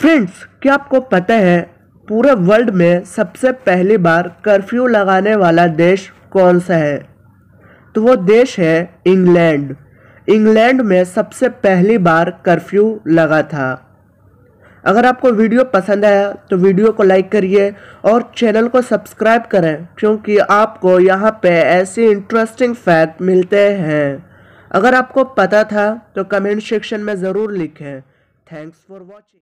friends क्या आपको पता है पूरे वर्ल्ड में सबसे पहली बार कर्फ्यू लगाने वाला देश कौन सा है तो वो देश है इंग्लैंड इंग्लैंड में सबसे पहली बार कर्फ्यू लगा था अगर आपको वीडियो पसंद आया तो वीडियो को लाइक करिए और चैनल को सब्सक्राइब करें क्योंकि आपको यहाँ पे ऐसे इंटरेस्टिंग फैक्ट मिलते हैं अगर आपको पता था तो कमेंट सेक्शन में ज़रूर लिखें थैंक्स फॉर वॉचिंग